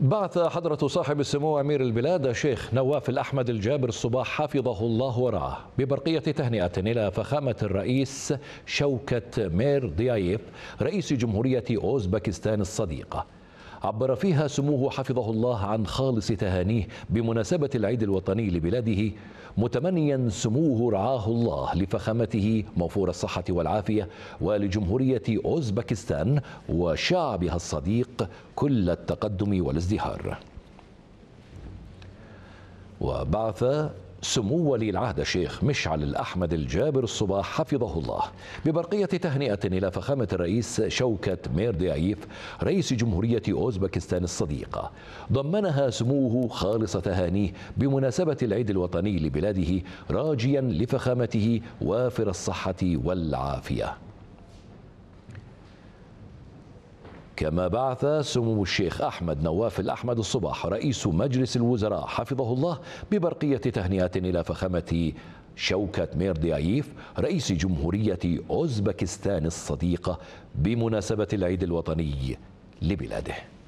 بعث حضرة صاحب السمو أمير البلاد الشيخ نواف الأحمد الجابر الصباح حفظه الله ورعاه ببرقية تهنئة إلى فخامة الرئيس شوكت مير ضيايف رئيس جمهورية أوزبكستان الصديقة عبر فيها سموه حفظه الله عن خالص تهانيه بمناسبة العيد الوطني لبلاده متمنيا سموه رعاه الله لفخامته موفور الصحة والعافية ولجمهورية أوزبكستان وشعبها الصديق كل التقدم والازدهار وبعث سمو ولي العهد الشيخ مشعل الأحمد الجابر الصباح حفظه الله ببرقية تهنئة إلى فخامة الرئيس شوكت ميرديايف رئيس جمهورية أوزبكستان الصديقة ضمنها سموه خالص تهانيه بمناسبة العيد الوطني لبلاده راجيا لفخامته وافر الصحة والعافية كما بعث سمو الشيخ أحمد نواف الأحمد الصباح رئيس مجلس الوزراء حفظه الله ببرقية تهنئة إلى فخامة شوكة ميرديايف رئيس جمهورية أوزبكستان الصديقة بمناسبة العيد الوطني لبلاده